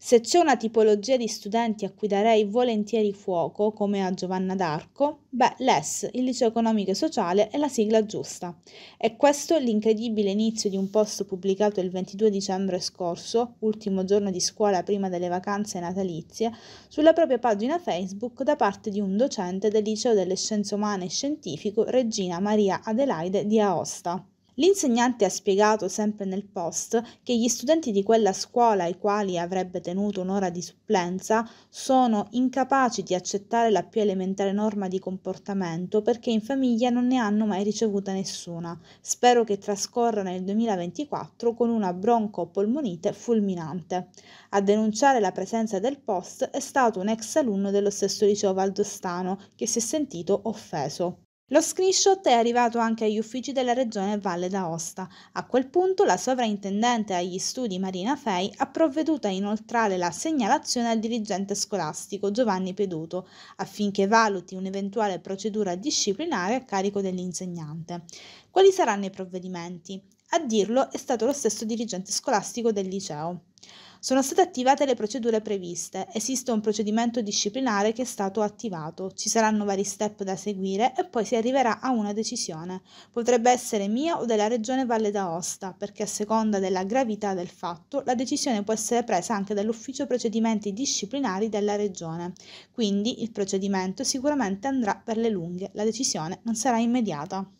Se c'è una tipologia di studenti a cui darei volentieri fuoco, come a Giovanna d'Arco, beh, l'ES, il liceo economico e sociale, è la sigla giusta. E questo l'incredibile inizio di un post pubblicato il 22 dicembre scorso, ultimo giorno di scuola prima delle vacanze natalizie, sulla propria pagina Facebook da parte di un docente del liceo delle scienze umane e scientifico Regina Maria Adelaide di Aosta. L'insegnante ha spiegato sempre nel post che gli studenti di quella scuola ai quali avrebbe tenuto un'ora di supplenza sono incapaci di accettare la più elementare norma di comportamento perché in famiglia non ne hanno mai ricevuta nessuna. Spero che trascorra nel 2024 con una broncopolmonite fulminante. A denunciare la presenza del post è stato un ex alunno dello stesso liceo valdostano che si è sentito offeso. Lo screenshot è arrivato anche agli uffici della regione Valle d'Aosta. A quel punto la sovrintendente agli studi Marina Fei ha provveduto a inoltrare la segnalazione al dirigente scolastico Giovanni Peduto affinché valuti un'eventuale procedura disciplinare a carico dell'insegnante. Quali saranno i provvedimenti? A dirlo è stato lo stesso dirigente scolastico del liceo. Sono state attivate le procedure previste, esiste un procedimento disciplinare che è stato attivato, ci saranno vari step da seguire e poi si arriverà a una decisione. Potrebbe essere mia o della Regione Valle d'Aosta, perché a seconda della gravità del fatto la decisione può essere presa anche dall'ufficio procedimenti disciplinari della Regione. Quindi il procedimento sicuramente andrà per le lunghe, la decisione non sarà immediata.